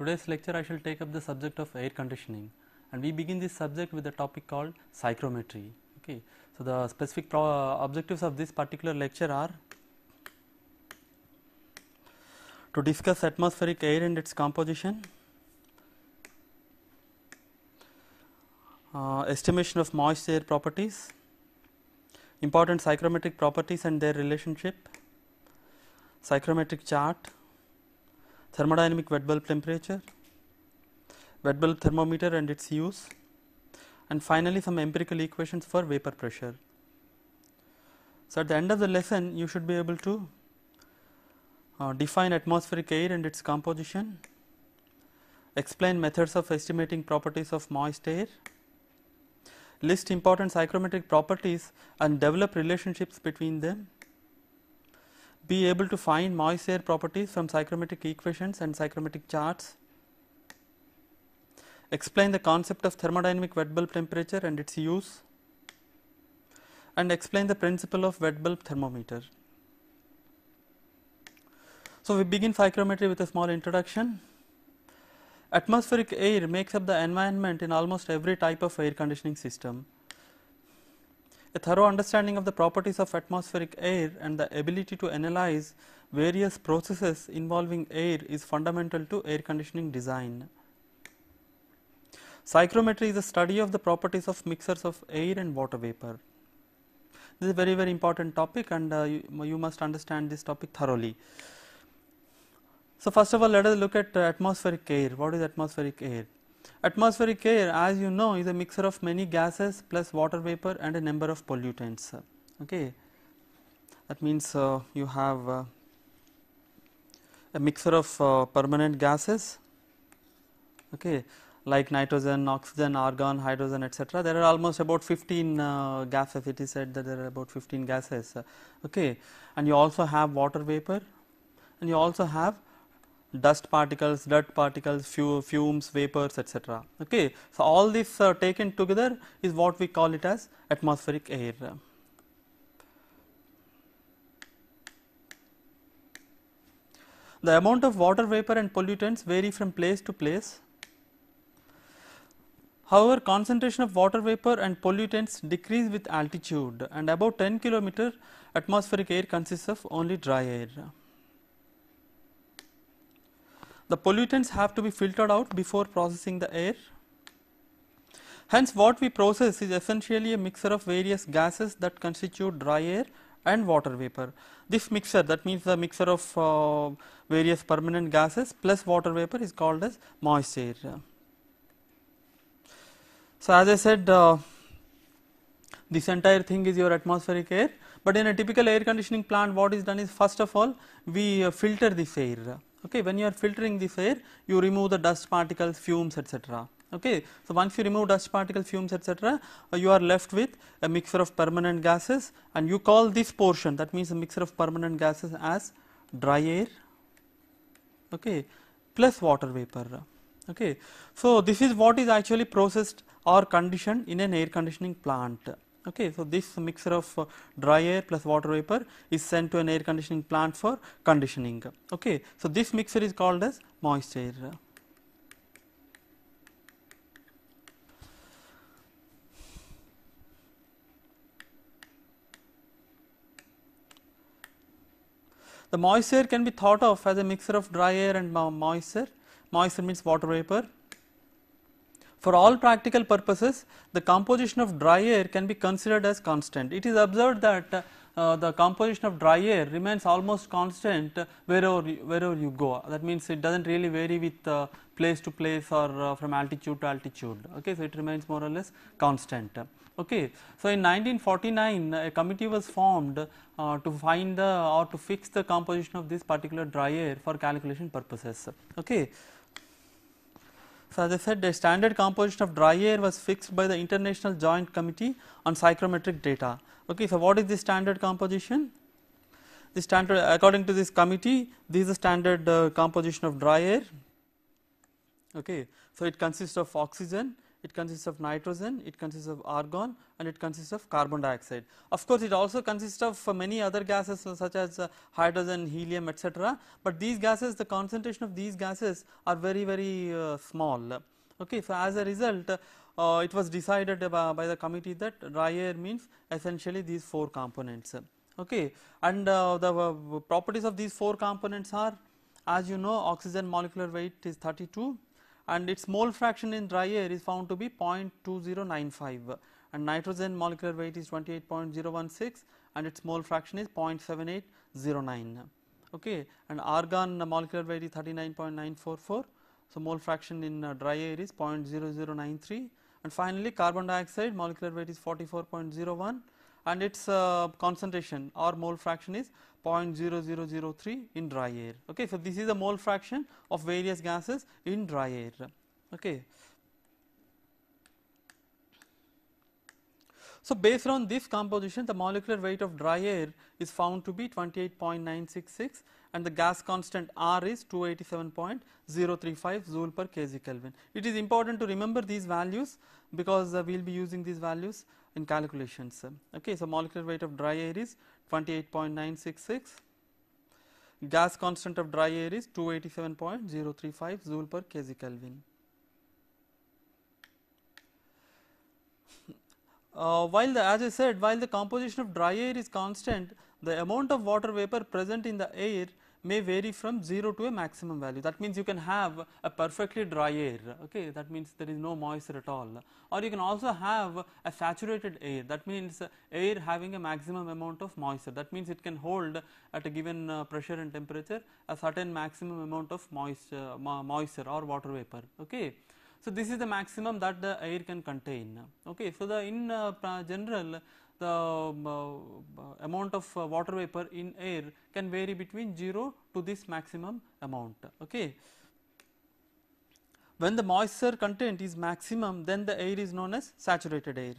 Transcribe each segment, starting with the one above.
today's lecture I shall take up the subject of air conditioning and we begin this subject with a topic called psychrometry. Okay. So, the specific uh, objectives of this particular lecture are to discuss atmospheric air and its composition, uh, estimation of moist air properties, important psychrometric properties and their relationship, psychrometric chart, thermodynamic wet bulb temperature, wet bulb thermometer and its use, and finally some empirical equations for vapor pressure. So, at the end of the lesson you should be able to uh, define atmospheric air and its composition, explain methods of estimating properties of moist air, list important psychrometric properties and develop relationships between them be able to find moist air properties from psychrometric equations and psychrometric charts, explain the concept of thermodynamic wet bulb temperature and its use, and explain the principle of wet bulb thermometer. So, we begin psychrometry with a small introduction. Atmospheric air makes up the environment in almost every type of air conditioning system. A thorough understanding of the properties of atmospheric air and the ability to analyze various processes involving air is fundamental to air conditioning design. Psychrometry is a study of the properties of mixers of air and water vapor. This is a very very important topic and uh, you, you, must understand this topic thoroughly. So, first of all let us look at uh, atmospheric air. What is atmospheric air? Atmospheric air as you know is a mixture of many gases plus water vapor and a number of pollutants. Okay. That means uh, you have uh, a mixture of uh, permanent gases okay, like nitrogen, oxygen, argon, hydrogen etc. There are almost about 15 uh, gases it is said that there are about 15 gases okay. and you also have water vapor and you also have dust particles, dirt particles, fumes, vapors etc. Okay. So, all this uh, taken together is what we call it as atmospheric air. The amount of water vapor and pollutants vary from place to place. However, concentration of water vapor and pollutants decrease with altitude and above 10 kilometer atmospheric air consists of only dry air. The pollutants have to be filtered out before processing the air. Hence what we process is essentially a mixture of various gases that constitute dry air and water vapor. This mixture that means the mixture of uh, various permanent gases plus water vapor is called as moist air. So, as I said uh, this entire thing is your atmospheric air, but in a typical air conditioning plant what is done is first of all we uh, filter this air okay when you are filtering this air you remove the dust particles fumes etc okay so once you remove dust particles fumes etc uh, you are left with a mixture of permanent gases and you call this portion that means a mixture of permanent gases as dry air okay plus water vapor okay so this is what is actually processed or conditioned in an air conditioning plant Okay, so this mixture of uh, dry air plus water vapor is sent to an air conditioning plant for conditioning. Okay, so this mixture is called as moist air. The moist air can be thought of as a mixture of dry air and moisture. Moisture means water vapor for all practical purposes, the composition of dry air can be considered as constant. It is observed that uh, the composition of dry air remains almost constant wherever, wherever you go. That means it does not really vary with uh, place to place or uh, from altitude to altitude. Okay, so it remains more or less constant. Okay, so in 1949, a committee was formed uh, to find the or to fix the composition of this particular dry air for calculation purposes. Okay. So, as I said the standard composition of dry air was fixed by the International Joint Committee on Psychrometric Data. Okay, so, what is the standard composition? The standard according to this committee this is the standard uh, composition of dry air. Okay. So, it consists of oxygen it consists of nitrogen, it consists of argon and it consists of carbon dioxide. Of course, it also consists of many other gases such as uh, hydrogen, helium etc., but these gases the concentration of these gases are very very uh, small. Okay. So, as a result uh, it was decided by, by, the committee that dry air means essentially these four components. Okay. And uh, the uh, properties of these four components are as you know oxygen molecular weight is 32 and its mole fraction in dry air is found to be 0.2095 and nitrogen molecular weight is 28.016 and its mole fraction is 0.7809 okay and argon molecular weight is 39.944 so mole fraction in uh, dry air is 0.0093 and finally carbon dioxide molecular weight is 44.01 and its uh, concentration or mole fraction is 0.0003 in dry air. Okay. So, this is the mole fraction of various gases in dry air. Okay. So, based on this composition the molecular weight of dry air is found to be 28.966 and the gas constant R is 287.035 joule per kg Kelvin. It is important to remember these values because uh, we will be using these values in calculations. Okay, so, molecular weight of dry air is 28.966. Gas constant of dry air is 287.035 joule per kg Kelvin. Uh, while the as I said while the composition of dry air is constant the amount of water vapor present in the air may vary from 0 to a maximum value that means you can have a perfectly dry air okay that means there is no moisture at all or you can also have a saturated air that means air having a maximum amount of moisture that means it can hold at a given uh, pressure and temperature a certain maximum amount of moisture, uh, moisture or water vapor okay. So, this is the maximum that the air can contain okay. So, the in uh, general the um, uh, uh, amount of uh, water vapor in air can vary between 0 to this maximum amount. Okay. When the moisture content is maximum then the air is known as saturated air.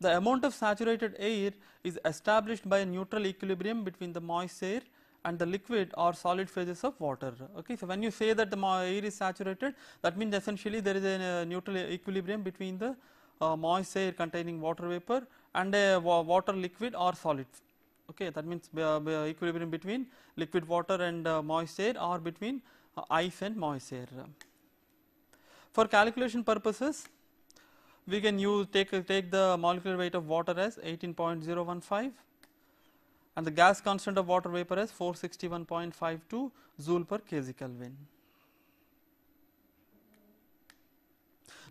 The amount of saturated air is established by a neutral equilibrium between the moist air and the liquid or solid phases of water. Okay. So, when you say that the air is saturated that means essentially there is a neutral equilibrium between the moist air containing water vapor and a water liquid or solid okay that means uh, uh, equilibrium between liquid water and uh, moist air or between ice and moist air. For calculation purposes we can use take, take the molecular weight of water as 18.015 and the gas constant of water vapor as 461.52 joule per kg Kelvin.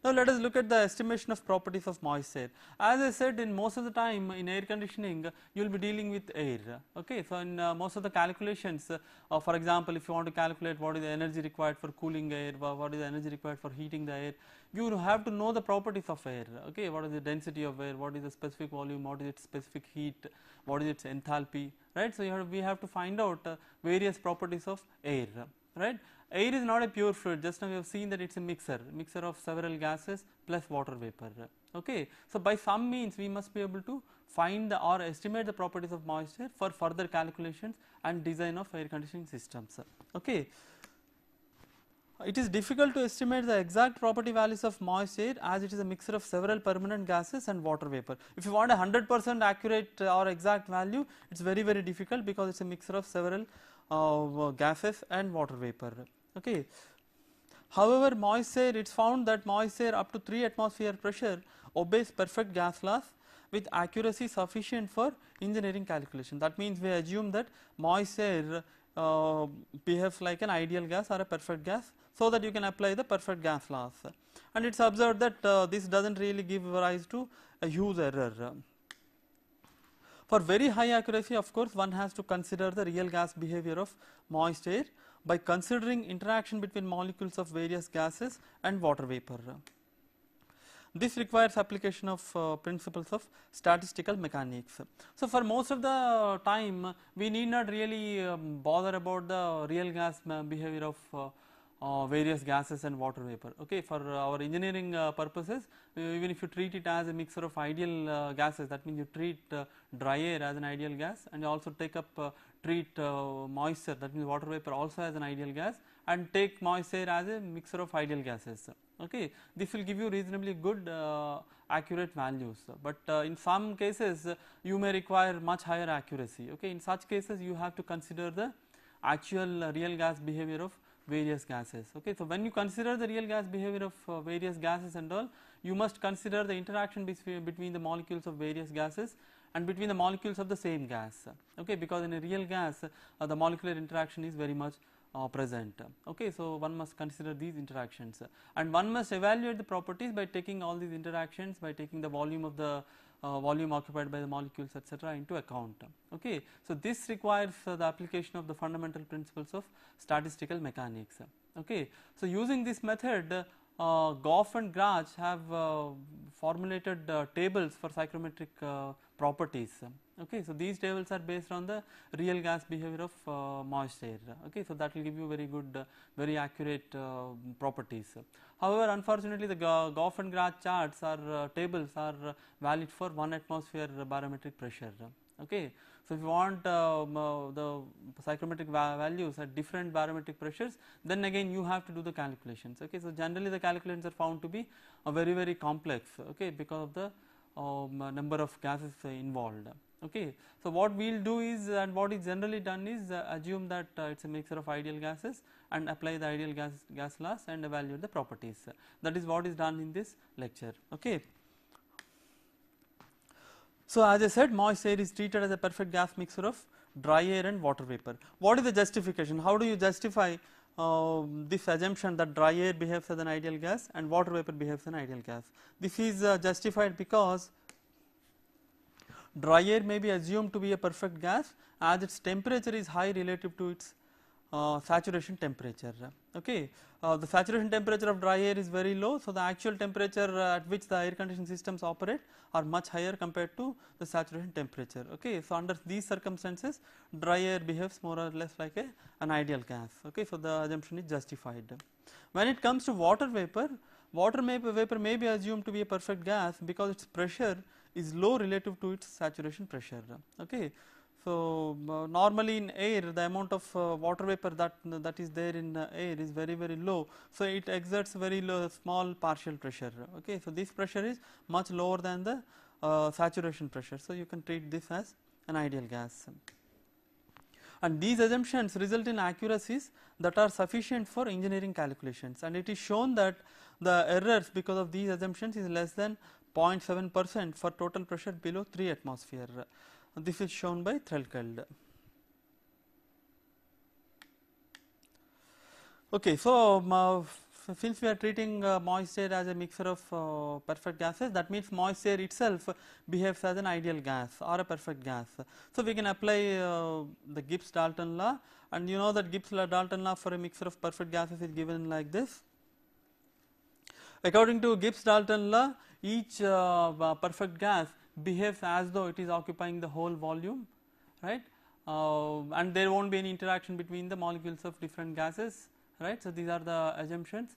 Now let us look at the estimation of properties of moist air. As I said in most of the time in air conditioning you will be dealing with air okay. So in uh, most of the calculations uh, uh, for example if you want to calculate what is the energy required for cooling air what is the energy required for heating the air you have to know the properties of air okay what is the density of air what is the specific volume what is its specific heat what is its enthalpy right. So have, we have to find out uh, various properties of air right. Air is not a pure fluid just now we have seen that it is a mixer, mixer of several gases plus water vapor okay. So, by some means we must be able to find the or estimate the properties of moisture for further calculations and design of air conditioning systems okay. It is difficult to estimate the exact property values of moist air as it is a mixer of several permanent gases and water vapor. If you want a 100 percent accurate or exact value it is very very difficult because it is a mixer of several of uh, gases and water vapor. Okay. However, moist air it is found that moist air up to 3 atmosphere pressure obeys perfect gas laws with accuracy sufficient for engineering calculation. That means we assume that moist air uh, behaves like an ideal gas or a perfect gas so that you can apply the perfect gas laws and it is observed that uh, this does not really give rise to a huge error. For very high accuracy of course one has to consider the real gas behavior of moist air by considering interaction between molecules of various gases and water vapor. This requires application of uh, principles of statistical mechanics. So, for most of the time we need not really um, bother about the real gas uh, behavior of uh, uh, various gases and water vapor. Okay, for uh, our engineering uh, purposes, uh, even if you treat it as a mixture of ideal uh, gases, that means you treat uh, dry air as an ideal gas, and you also take up treat moisture, that means water vapor also as an ideal gas, and take moisture as a mixture of ideal gases. Okay, this will give you reasonably good accurate values, but in some cases you may require much higher accuracy. Okay, in such cases you have to consider the actual real gas behavior of various gases okay. So, when you consider the real gas behavior of uh, various gases and all you must consider the interaction between the molecules of various gases and between the molecules of the same gas okay because in a real gas uh, the molecular interaction is very much uh, present. Okay, so one must consider these interactions and one must evaluate the properties by taking all these interactions by taking the volume of the uh, volume occupied by the molecules etc into account. Okay. So, this requires uh, the application of the fundamental principles of statistical mechanics. Okay. So, using this method uh, Goff and Grach have uh, formulated uh, tables for psychrometric uh, properties okay. So, these tables are based on the real gas behavior of uh, moist air okay. So, that will give you very good uh, very accurate uh, properties. However, unfortunately the Goff and graph charts are uh, tables are uh, valid for 1 atmosphere barometric pressure okay. So, if you want uh, the psychrometric va values at different barometric pressures then again you have to do the calculations okay. So, generally the calculations are found to be very very complex okay because of the um, number of gases involved okay. So what we will do is uh, and what is generally done is uh, assume that uh, it is a mixture of ideal gases and apply the ideal gas, gas laws and evaluate the properties that is what is done in this lecture. Okay. So as I said moist air is treated as a perfect gas mixture of dry air and water vapor. What is the justification? How do you justify uh, this assumption that dry air behaves as an ideal gas and water vapor behaves as an ideal gas. This is uh, justified because Dry air may be assumed to be a perfect gas as its temperature is high relative to its uh, saturation temperature. Okay. Uh, the saturation temperature of dry air is very low, so the actual temperature uh, at which the air conditioning systems operate are much higher compared to the saturation temperature. Okay. So, under these circumstances dry air behaves more or less like a, an ideal gas. Okay. So, the assumption is justified. When it comes to water vapor, water vapor may be assumed to be a perfect gas because its pressure is low relative to its saturation pressure. Okay. So, uh, normally in air the amount of uh, water vapor that that is there in uh, air is very very low. So, it exerts very low small partial pressure. Okay. So, this pressure is much lower than the uh, saturation pressure. So, you can treat this as an ideal gas. And these assumptions result in accuracies that are sufficient for engineering calculations and it is shown that the errors because of these assumptions is less than 0.7 percent for total pressure below 3 atmosphere. This is shown by Threlkeld. Okay, so um, uh, since we are treating uh, moist air as a mixture of uh, perfect gases, that means moist air itself behaves as an ideal gas or a perfect gas. So we can apply uh, the Gibbs-Dalton law, and you know that Gibbs-Dalton law for a mixture of perfect gases is given like this. According to Gibbs-Dalton law, each uh, uh, perfect gas behaves as though it is occupying the whole volume right uh, and there will not be any interaction between the molecules of different gases right. So, these are the assumptions.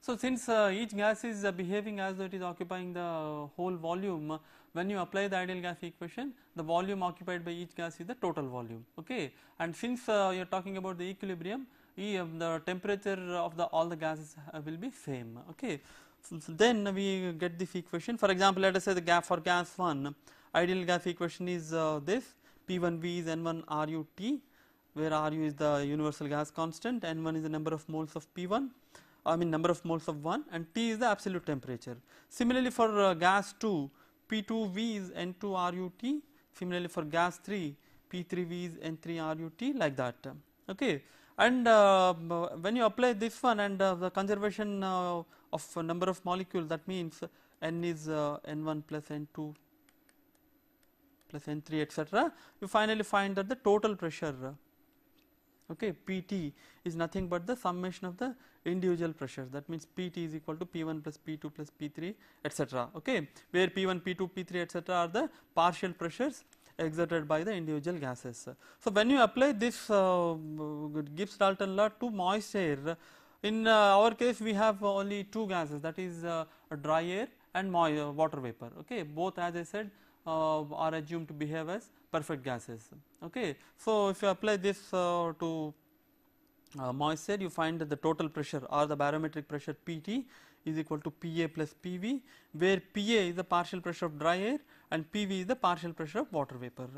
So, since each gas is behaving as though it is occupying the whole volume when you apply the ideal gas equation the volume occupied by each gas is the total volume okay and since you are talking about the equilibrium um, the temperature of the all the gases will be same okay then we get this equation for example let us say the gap for gas 1 ideal gas equation is uh, this P1V is N1 RUT where RU is the universal gas constant N1 is the number of moles of P1 I mean number of moles of 1 and T is the absolute temperature. Similarly for uh, gas 2 P2V is N2 RUT similarly for gas 3 P3V is N3 RUT like that okay and uh, when you apply this one and uh, the conservation uh, of a number of molecules that means n is uh, n1 plus n2 plus n3 etc. You finally find that the total pressure uh, okay Pt is nothing but the summation of the individual pressures that means Pt is equal to P1 plus P2 plus P3 etc. Okay, where P1, P2, P3 etc. are the partial pressures exerted by the individual gases. So, when you apply this uh, Gibbs Dalton law to moist air in uh, our case we have only two gases that is uh, dry air and uh, water vapor okay both as I said are assumed to behave as perfect gases okay. So if you apply this to moist air you find that the total pressure or the barometric pressure PT is equal to PA plus PV where PA is the partial pressure of dry air and PV is the partial pressure of water vapor.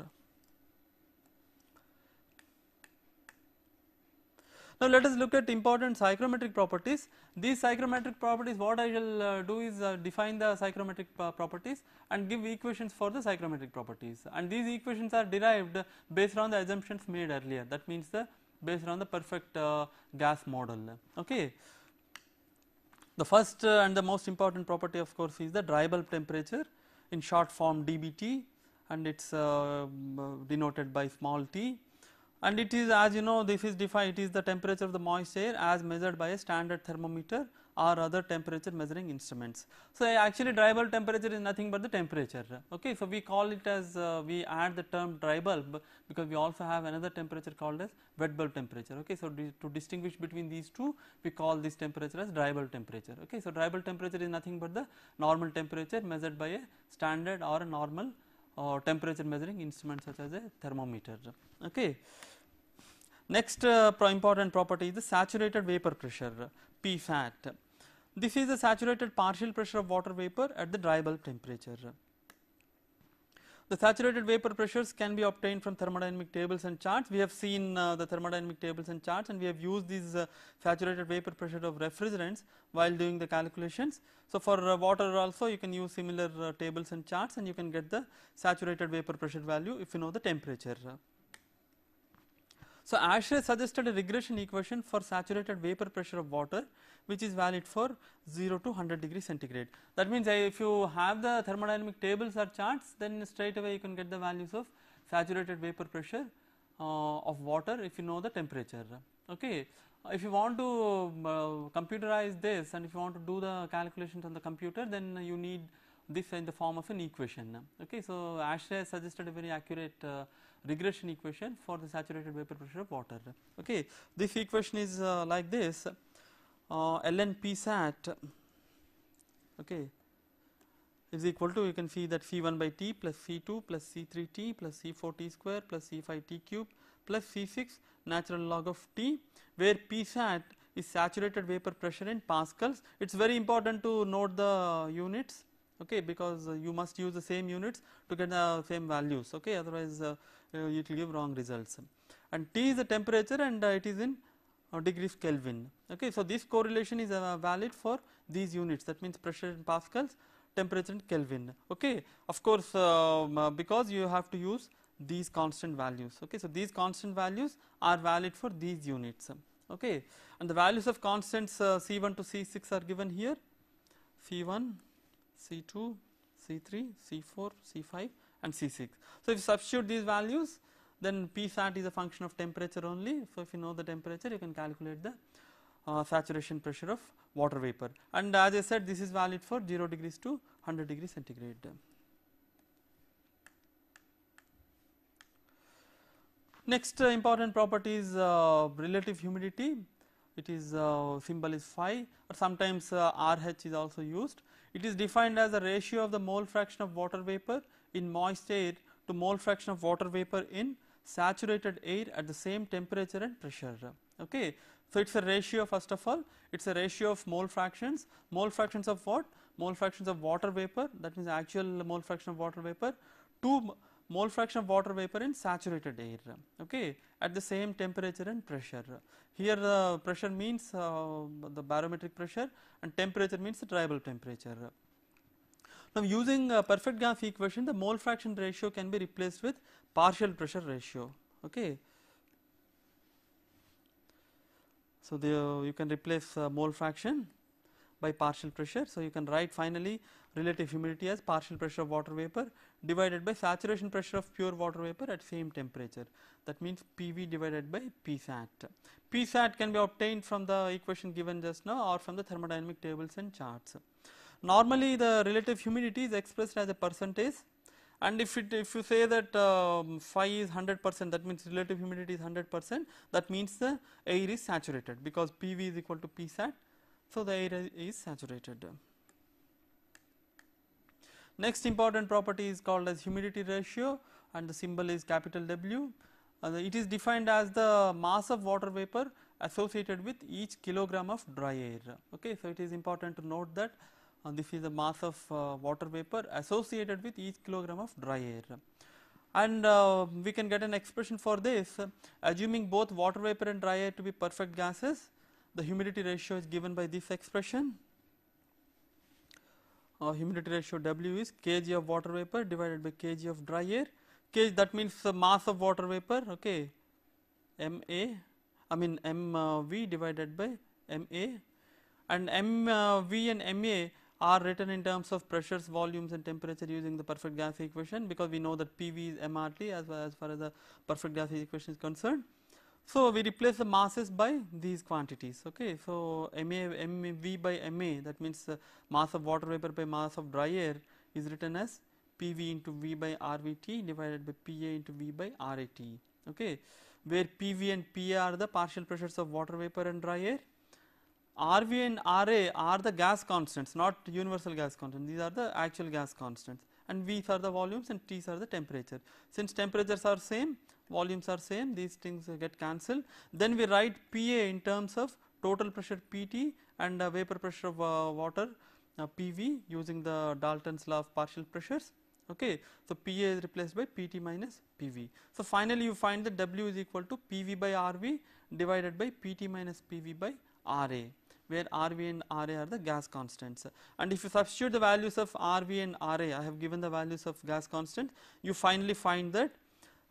Now let us look at important psychrometric properties. These psychrometric properties what I shall uh, do is uh, define the psychrometric uh, properties and give equations for the psychrometric properties and these equations are derived based on the assumptions made earlier that means the based on the perfect uh, gas model okay. The first uh, and the most important property of course is the dry bulb temperature in short form dBT and it is denoted by small t and it is as you know this is defined it is the temperature of the moist air as measured by a standard thermometer or other temperature measuring instruments. So, actually dry bulb temperature is nothing but the temperature ok. So, we call it as uh, we add the term dry bulb because we also have another temperature called as wet bulb temperature ok. So, to distinguish between these two we call this temperature as dry bulb temperature ok. So, dry bulb temperature is nothing but the normal temperature measured by a standard or a normal or uh, temperature measuring instrument such as a thermometer ok. Next uh, important property is the saturated vapor pressure P fat. This is the saturated partial pressure of water vapor at the dry bulb temperature. The saturated vapor pressures can be obtained from thermodynamic tables and charts. We have seen uh, the thermodynamic tables and charts and we have used these uh, saturated vapor pressure of refrigerants while doing the calculations. So, for uh, water also you can use similar uh, tables and charts and you can get the saturated vapor pressure value if you know the temperature. So Asher suggested a regression equation for saturated vapor pressure of water which is valid for 0 to 100 degree centigrade. That means uh, if you have the thermodynamic tables or charts then straight away you can get the values of saturated vapor pressure uh, of water if you know the temperature. Okay. If you want to uh, computerize this and if you want to do the calculations on the computer then you need this in the form of an equation. Okay. So Asher suggested a very accurate uh, regression equation for the saturated vapor pressure of water. Okay. This equation is uh, like this uh, ln p sat okay, is equal to you can see that c 1 by t plus c 2 plus c 3 t plus c 4 t square plus c 5 t cube plus c 6 natural log of t where p sat is saturated vapor pressure in pascals. It is very important to note the units okay because uh, you must use the same units to get the same values okay otherwise uh, uh it will give wrong results and T is the temperature and uh, it is in degrees Kelvin okay so this correlation is valid for these units that means pressure in pascals temperature in Kelvin okay of course um, because you have to use these constant values okay so these constant values are valid for these units okay and the values of constants uh, C1 to C6 are given here C1 C2, C3, C4, C5 and C6. So, if you substitute these values then P sat is a function of temperature only. So, if you know the temperature you can calculate the uh, saturation pressure of water vapor and as I said this is valid for 0 degrees to 100 degrees centigrade. Next uh, important property is uh, relative humidity it is uh, symbol is phi or sometimes RH uh, is also used it is defined as the ratio of the mole fraction of water vapor in moist air to mole fraction of water vapor in saturated air at the same temperature and pressure. Okay. So, it is a ratio first of all it is a ratio of mole fractions mole fractions of what mole fractions of water vapor that means actual mole fraction of water vapor to mole fraction of water vapor in saturated air okay at the same temperature and pressure here uh, pressure means uh, the barometric pressure and temperature means the dry bulb temperature now using uh, perfect gas equation the mole fraction ratio can be replaced with partial pressure ratio okay so the, you can replace mole fraction by partial pressure so you can write finally relative humidity as partial pressure of water vapor divided by saturation pressure of pure water vapor at same temperature that means PV divided by PSAT. PSAT can be obtained from the equation given just now or from the thermodynamic tables and charts. Normally the relative humidity is expressed as a percentage and if it if you say that uh, phi is 100 percent that means relative humidity is 100 percent that means the air is saturated because PV is equal to PSAT. So, the air is saturated. Next important property is called as humidity ratio and the symbol is capital W. Uh, it is defined as the mass of water vapor associated with each kilogram of dry air. Okay, so it is important to note that uh, this is the mass of uh, water vapor associated with each kilogram of dry air. And uh, we can get an expression for this assuming both water vapor and dry air to be perfect gases the humidity ratio is given by this expression uh, humidity ratio W is kg of water vapor divided by kg of dry air kg that means the mass of water vapor okay m a I mean m uh, v divided by m a and m uh, v and m a are written in terms of pressures, volumes and temperature using the perfect gas equation because we know that P v is m r t as, as far as the perfect gas equation is concerned. So, we replace the masses by these quantities. Okay, So, MA, MV by MA that means uh, mass of water vapor by mass of dry air is written as PV into V by RVT divided by PA into V by RAT. Okay, where PV and PA are the partial pressures of water vapor and dry air. RV and RA are the gas constants not universal gas constants these are the actual gas constants and V's are the volumes and T's are the temperature. Since temperatures are same, volumes are same, these things get cancelled. Then we write PA in terms of total pressure PT and uh, vapor pressure of uh, water uh, PV using the Dalton's law of partial pressures. Okay. So, PA is replaced by PT minus PV. So, finally, you find that W is equal to PV by RV divided by PT minus PV by RA where Rv and Ra are the gas constants. And if you substitute the values of Rv and Ra, I have given the values of gas constant, you finally find that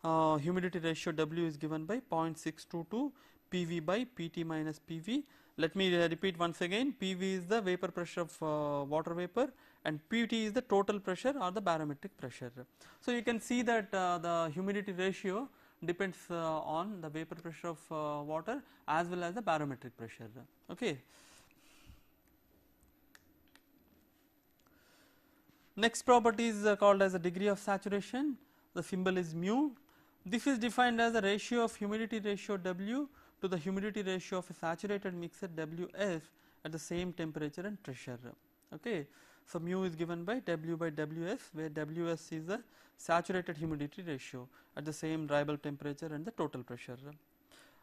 uh, humidity ratio W is given by 0.622 PV by PT minus PV. Let me uh, repeat once again, PV is the vapor pressure of uh, water vapor and PT is the total pressure or the barometric pressure. So, you can see that uh, the humidity ratio depends uh, on the vapor pressure of uh, water as well as the barometric pressure. Okay. Next property is uh, called as the degree of saturation, the symbol is mu. This is defined as the ratio of humidity ratio W to the humidity ratio of a saturated mixture WS at the same temperature and pressure. Okay. So, mu is given by W by Ws where Ws is the saturated humidity ratio at the same bulb temperature and the total pressure.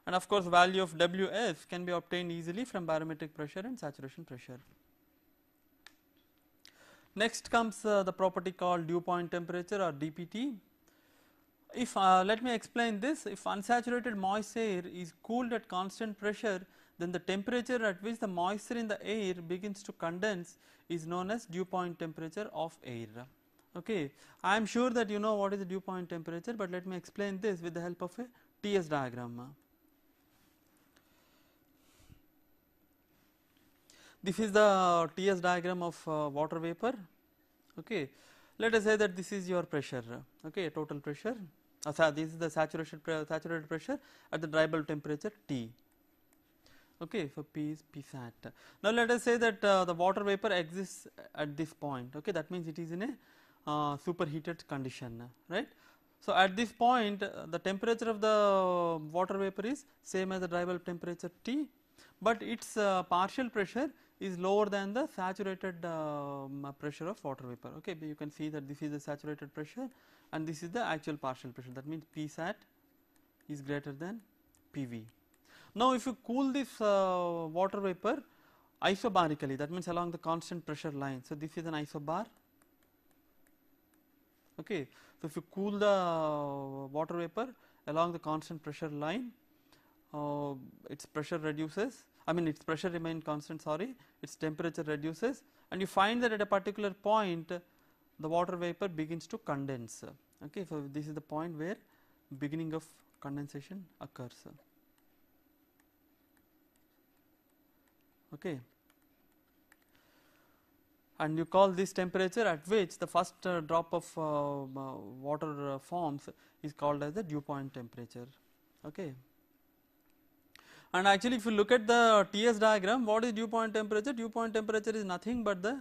And of course, value of Ws can be obtained easily from barometric pressure and saturation pressure. Next comes uh, the property called dew point temperature or DPT. If uh, let me explain this, if unsaturated moist air is cooled at constant pressure then the temperature at which the moisture in the air begins to condense is known as dew point temperature of air. Okay. I am sure that you know what is the dew point temperature, but let me explain this with the help of a TS diagram. This is the TS diagram of uh, water vapor. Okay. Let us say that this is your pressure, okay, total pressure. Uh, this is the saturation saturated pressure at the dry bulb temperature T. Okay, so P is P sat. Now let us say that uh, the water vapor exists at this point. Okay, that means it is in a uh, superheated condition, right? So at this point, uh, the temperature of the water vapor is same as the dry bulb temperature T but its uh, partial pressure is lower than the saturated uh, pressure of water vapor. Okay, but you can see that this is the saturated pressure and this is the actual partial pressure that means Psat is greater than PV. Now, if you cool this uh, water vapor isobarically that means along the constant pressure line. So, this is an isobar. Okay. So, if you cool the uh, water vapor along the constant pressure line uh, its pressure reduces I mean its pressure remain constant sorry its temperature reduces and you find that at a particular point the water vapor begins to condense okay so this is the point where beginning of condensation occurs okay and you call this temperature at which the first uh, drop of uh, water uh, forms is called as the dew point temperature okay and actually if you look at the TS diagram what is dew point temperature? Dew point temperature is nothing but the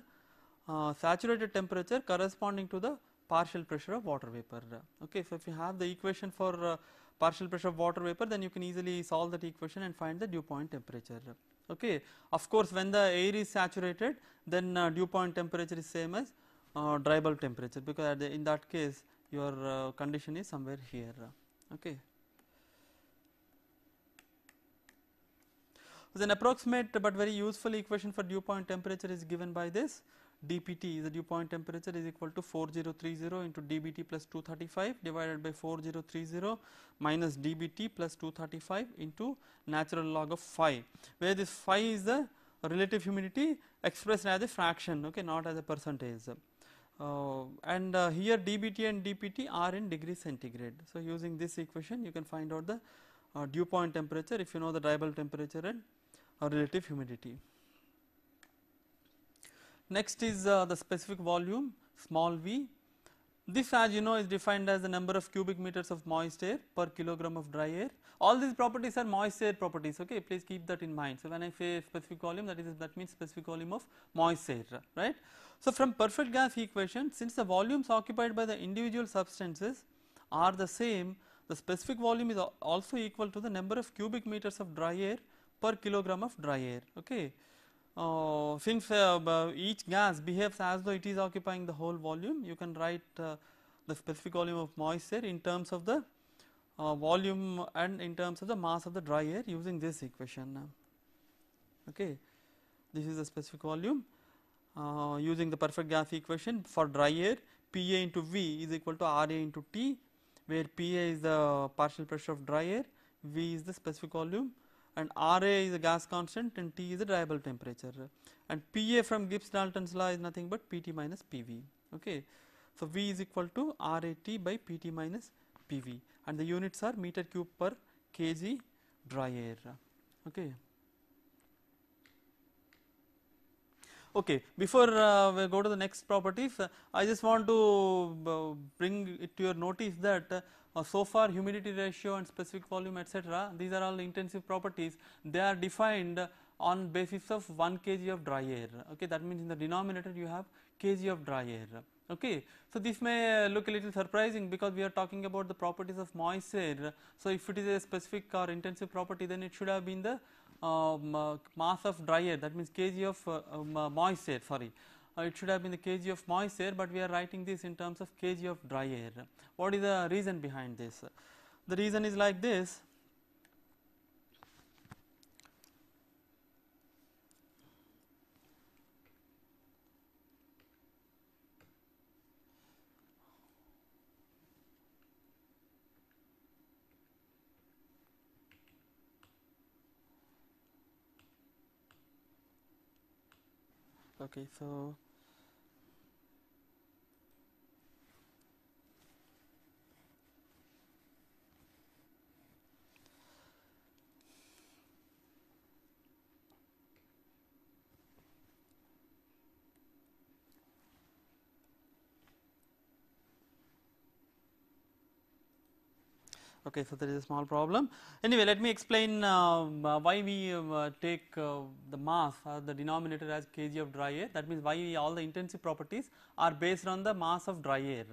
uh, saturated temperature corresponding to the partial pressure of water vapor. Okay, So if you have the equation for uh, partial pressure of water vapor then you can easily solve that equation and find the dew point temperature. Okay. Of course, when the air is saturated then uh, dew point temperature is same as uh, dry bulb temperature because the, in that case your uh, condition is somewhere here. Okay. So, an approximate but very useful equation for dew point temperature is given by this dpt the dew point temperature is equal to 4030 into dbt plus 235 divided by 4030 minus dbt plus 235 into natural log of phi where this phi is the relative humidity expressed as a fraction okay not as a percentage uh, and uh, here dbt and dpt are in degree centigrade so using this equation you can find out the uh, dew point temperature if you know the dry bulb temperature and or relative humidity. Next is uh, the specific volume small v. This as you know is defined as the number of cubic meters of moist air per kilogram of dry air. All these properties are moist air properties okay please keep that in mind. So, when I say specific volume that is that means specific volume of moist air right. So, from perfect gas equation since the volumes occupied by the individual substances are the same the specific volume is also equal to the number of cubic meters of dry air per kilogram of dry air. Okay. Uh, since uh, each gas behaves as though it is occupying the whole volume, you can write uh, the specific volume of moist air in terms of the uh, volume and in terms of the mass of the dry air using this equation. Uh, okay. This is the specific volume uh, using the perfect gas equation for dry air P A into V is equal to R A into T where P A is the partial pressure of dry air, V is the specific volume and Ra is a gas constant and T is a variable temperature and Pa from Gibbs-Dalton's law is nothing but Pt minus Pv. Okay. So, V is equal to RAT by Pt minus Pv and the units are meter cube per kg dry air. Okay. Okay, before uh, we go to the next properties, uh, I just want to uh, bring it to your notice that uh, uh, so far humidity ratio and specific volume etc. these are all intensive properties they are defined on basis of 1 kg of dry air okay that means in the denominator you have kg of dry air okay. So this may uh, look a little surprising because we are talking about the properties of moist air so if it is a specific or intensive property then it should have been the um, uh, mass of dry air that means kg of uh, um, uh, moist air sorry uh, it should have been the kg of moist air, but we are writing this in terms of kg of dry air. What is the reason behind this? The reason is like this que hizo Okay, so there is a small problem. Anyway, let me explain um, uh, why we um, uh, take uh, the mass or uh, the denominator as kg of dry air. That means why all the intensive properties are based on the mass of dry air.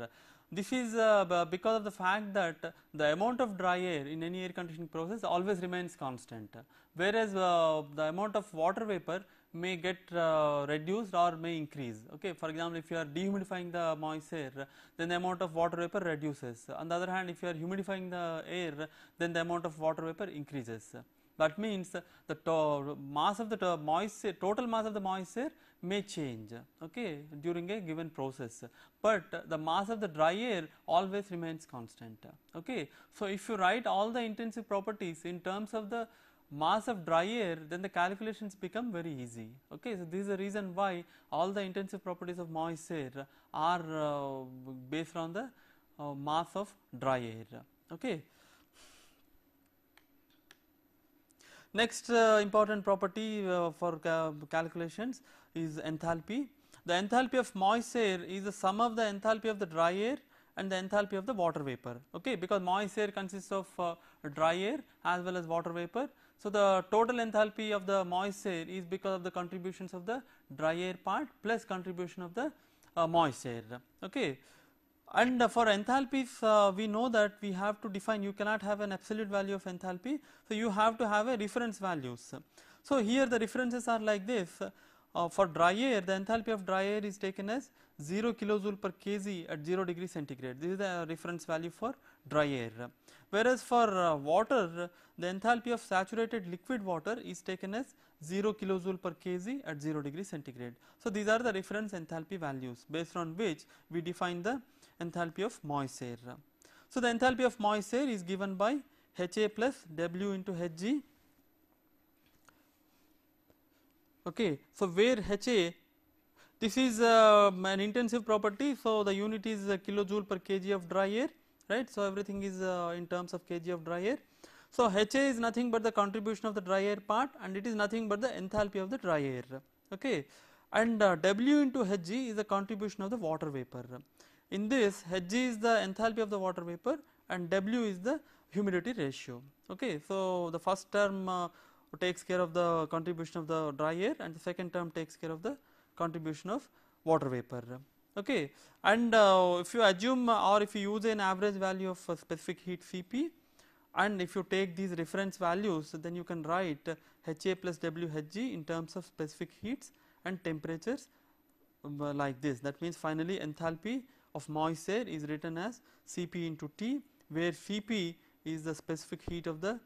This is uh, because of the fact that the amount of dry air in any air conditioning process always remains constant, whereas uh, the amount of water vapor may get uh, reduced or may increase. Okay. For example, if you are dehumidifying the moist air, then the amount of water vapor reduces. On the other hand, if you are humidifying the air, then the amount of water vapor increases. That means the mass of the moist total mass of the moist air may change okay, during a given process, but the mass of the dry air always remains constant. Okay. So, if you write all the intensive properties in terms of the mass of dry air then the calculations become very easy. Okay. So, this is the reason why all the intensive properties of moist air are uh, based on the uh, mass of dry air. Okay. Next uh, important property uh, for ca calculations is enthalpy. The enthalpy of moist air is the sum of the enthalpy of the dry air and the enthalpy of the water vapor okay because moist air consists of uh, dry air as well as water vapor so, the total enthalpy of the moist air is because of the contributions of the dry air part plus contribution of the uh, moist air. Okay. And uh, for enthalpies uh, we know that we have to define you cannot have an absolute value of enthalpy. So, you have to have a reference values. So, here the references are like this uh, for dry air the enthalpy of dry air is taken as 0 kilojoule per kg at 0 degree centigrade this is the reference value for dry air. Whereas for uh, water the enthalpy of saturated liquid water is taken as 0 kilojoule per kg at 0 degree centigrade. So, these are the reference enthalpy values based on which we define the enthalpy of moist air. So, the enthalpy of moist air is given by HA plus W into HG okay. So, where HA this is uh, an intensive property, so the unit is kilojoule per kg of dry air, right. So, everything is uh, in terms of kg of dry air. So, HA is nothing but the contribution of the dry air part and it is nothing but the enthalpy of the dry air, okay. And uh, W into HG is the contribution of the water vapor. In this, HG is the enthalpy of the water vapor and W is the humidity ratio, okay. So, the first term uh, takes care of the contribution of the dry air and the second term takes care of the contribution of water vapor. Okay. And uh, if you assume or if you use an average value of a specific heat Cp and if you take these reference values then you can write HA plus WHG in terms of specific heats and temperatures um, uh, like this. That means finally enthalpy of moist air is written as Cp into T where Cp is the specific heat of the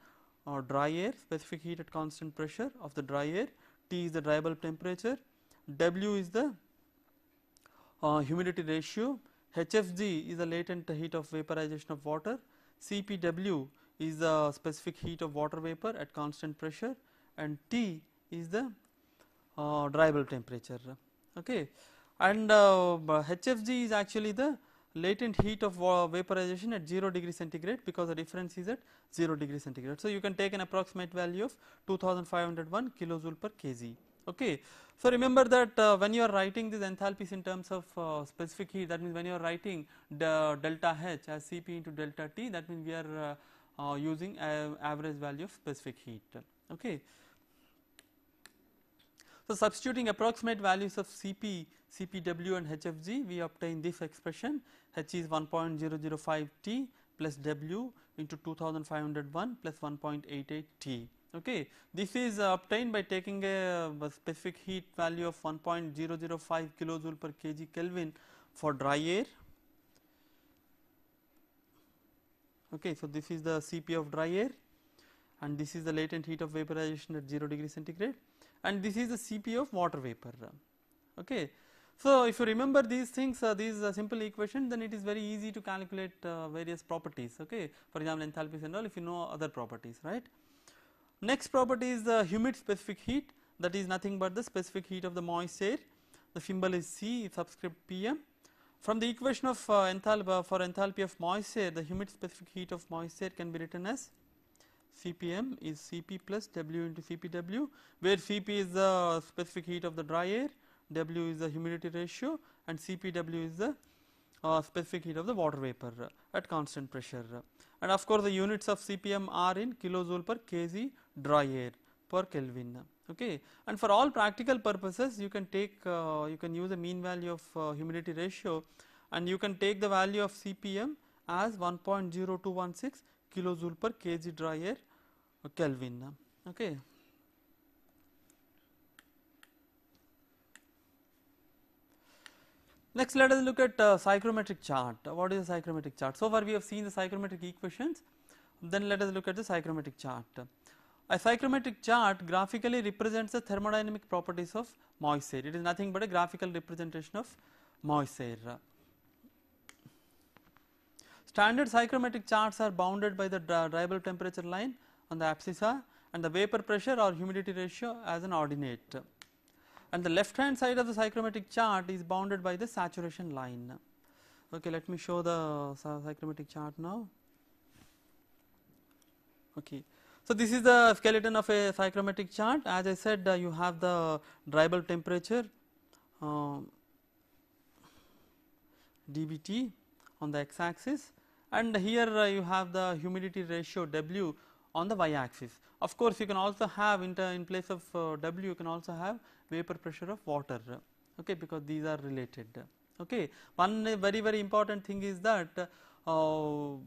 uh, dry air specific heat at constant pressure of the dry air T is the dry bulb temperature W is the uh, humidity ratio, HFG is the latent heat of vaporization of water, CPW is the specific heat of water vapor at constant pressure and T is the uh, dry bulb temperature. Okay. And uh, HFG is actually the latent heat of vaporization at 0 degree centigrade because the difference is at 0 degree centigrade. So, you can take an approximate value of 2501 kilojoule per kg. Okay. So, remember that uh, when you are writing these enthalpies in terms of uh, specific heat that means when you are writing the delta H as Cp into delta T that means we are uh, uh using average value of specific heat. Okay. So, substituting approximate values of Cp, Cpw and Hfg we obtain this expression H is 1.005 T plus W into 2501 plus 1.88 T okay. This is uh, obtained by taking a, a uh, specific heat value of 1.005 kilojoule per kg Kelvin for dry air. Okay, so this is the Cp of dry air and this is the latent heat of vaporization at 0 degree centigrade and this is the Cp of water vapor. Okay. So, if you remember these things uh, these uh, simple equations then it is very easy to calculate uh, various properties okay for example enthalpy and all if you know other properties right. Next property is the humid specific heat that is nothing but the specific heat of the moist air the symbol is C subscript PM. From the equation of uh, enthalpy uh, for enthalpy of moist air the humid specific heat of moist air can be written as CPM is CP plus W into CPW where CP is the specific heat of the dry air, W is the humidity ratio and CPW is the uh, specific heat of the water vapor at constant pressure. And of course, the units of CPM are in kilojoule per kg dry air per Kelvin okay and for all practical purposes you can take uh, you can use a mean value of uh, humidity ratio and you can take the value of CPM as 1.0216 kilojoule per kg dry air uh, Kelvin okay. Next let us look at uh, psychrometric chart. What is a psychrometric chart? So far we have seen the psychrometric equations, then let us look at the psychrometric chart. A psychrometric chart graphically represents the thermodynamic properties of moist air. It is nothing but a graphical representation of moist air. Standard psychrometric charts are bounded by the dry bulb temperature line on the abscissa and the vapor pressure or humidity ratio as an ordinate. And the left hand side of the psychrometric chart is bounded by the saturation line. Okay, let me show the uh, psychrometric chart now. Okay, so, this is the skeleton of a psychrometric chart as I said uh, you have the dry bulb temperature uh, dBT on the x axis and here uh, you have the humidity ratio W on the y axis. Of course, you can also have in, in place of uh, W you can also have vapor pressure of water okay, because these are related. Okay. One very very important thing is that uh,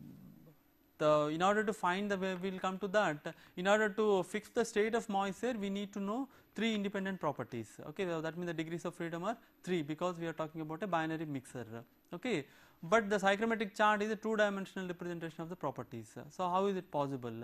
uh, in order to find the way we will come to that in order to fix the state of moisture we need to know three independent properties okay so that means the degrees of freedom are 3 because we are talking about a binary mixer okay but the psychrometric chart is a two dimensional representation of the properties so how is it possible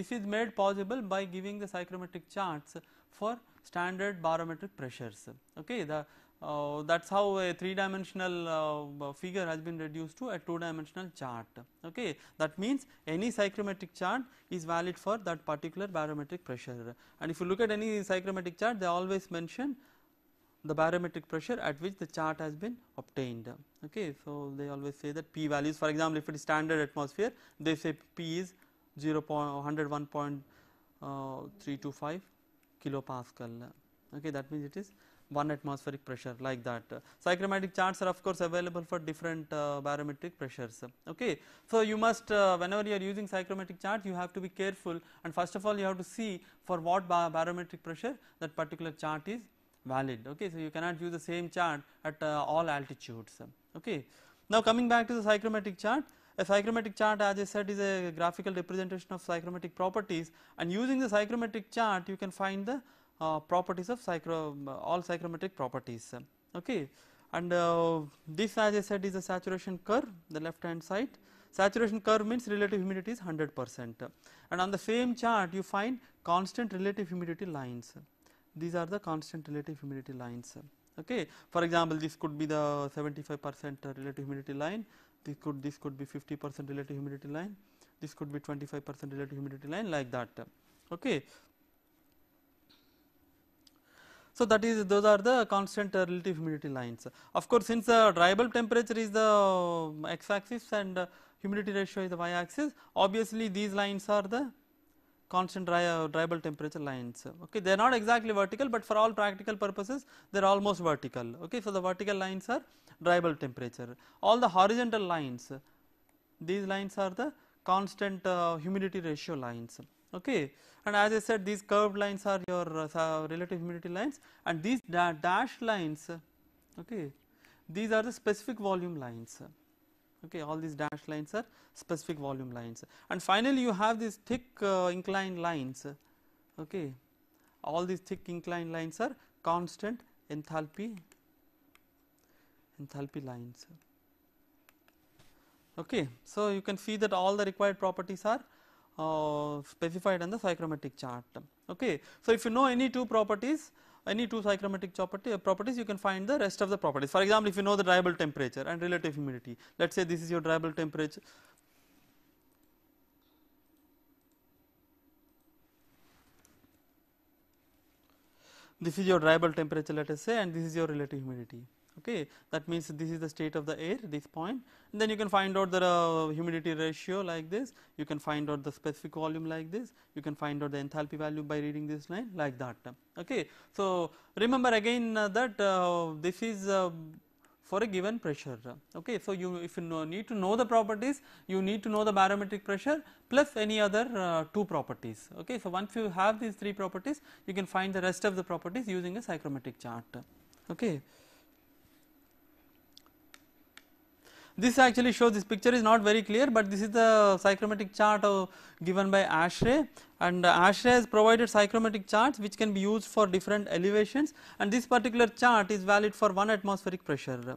this is made possible by giving the psychrometric charts for standard barometric pressures okay the uh, that is how a 3 dimensional uh, figure has been reduced to a 2 dimensional chart. Okay. That means, any psychrometric chart is valid for that particular barometric pressure and if you look at any psychrometric chart they always mention the barometric pressure at which the chart has been obtained. Okay. So, they always say that p values for example, if it is standard atmosphere they say p is 0.101.325 uh, 101.325 kilopascal. Okay. That means, it is one atmospheric pressure like that. Psychrometric charts are of course available for different uh, barometric pressures. Okay. So, you must uh, whenever you are using psychrometric chart you have to be careful and first of all you have to see for what bar barometric pressure that particular chart is valid. Okay. So, you cannot use the same chart at uh, all altitudes. Okay. Now, coming back to the psychrometric chart, a psychrometric chart as I said is a graphical representation of psychrometric properties and using the psychrometric chart you can find the uh, properties of uh, all psychrometric properties okay and uh, this as I said is a saturation curve the left hand side saturation curve means relative humidity is 100 percent and on the same chart you find constant relative humidity lines these are the constant relative humidity lines okay for example this could be the 75 percent relative humidity line this could this could be 50 percent relative humidity line this could be 25 percent relative humidity line like that okay so that is those are the constant relative humidity lines. Of course, since the dry bulb temperature is the uh, x axis and uh, humidity ratio is the y axis, obviously these lines are the constant dry, uh, dry bulb temperature lines. Okay, they are not exactly vertical, but for all practical purposes they are almost vertical. Okay, so the vertical lines are dry bulb temperature. All the horizontal lines, these lines are the constant humidity ratio lines okay. And as I said these curved lines are your uh, relative humidity lines and these da dashed lines okay these are the specific volume lines okay all these dashed lines are specific volume lines and finally you have these thick uh, inclined lines okay all these thick inclined lines are constant enthalpy enthalpy lines okay so you can see that all the required properties are uh, specified on the psychromatic chart. Okay. So, if you know any two properties any two psychromatic uh, properties you can find the rest of the properties. For example, if you know the dryable temperature and relative humidity let us say this is your dryable temperature this is your dryable temperature let us say and this is your relative humidity okay that means this is the state of the air this point and then you can find out the uh, humidity ratio like this you can find out the specific volume like this you can find out the enthalpy value by reading this line like that okay so remember again uh, that uh, this is uh, for a given pressure okay so you if you know, need to know the properties you need to know the barometric pressure plus any other uh, two properties okay so once you have these three properties you can find the rest of the properties using a psychrometric chart okay This actually shows this picture is not very clear, but this is the psychromatic chart given by Ashrae, and uh, Ashrae has provided psychromatic charts which can be used for different elevations and this particular chart is valid for one atmospheric pressure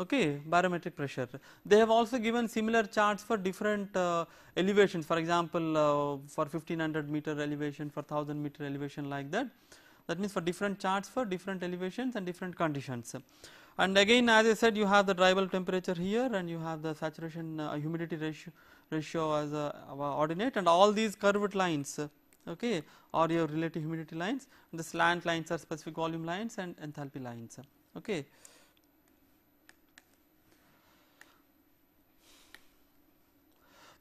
okay barometric pressure. They have also given similar charts for different uh, elevations for example uh, for 1500 meter elevation for 1000 meter elevation like that that means for different charts for different elevations and different conditions and again as I said you have the dry bulb temperature here and you have the saturation uh, humidity ratio, ratio as a, uh, a ordinate and all these curved lines okay are your relative humidity lines the slant lines are specific volume lines and enthalpy lines okay.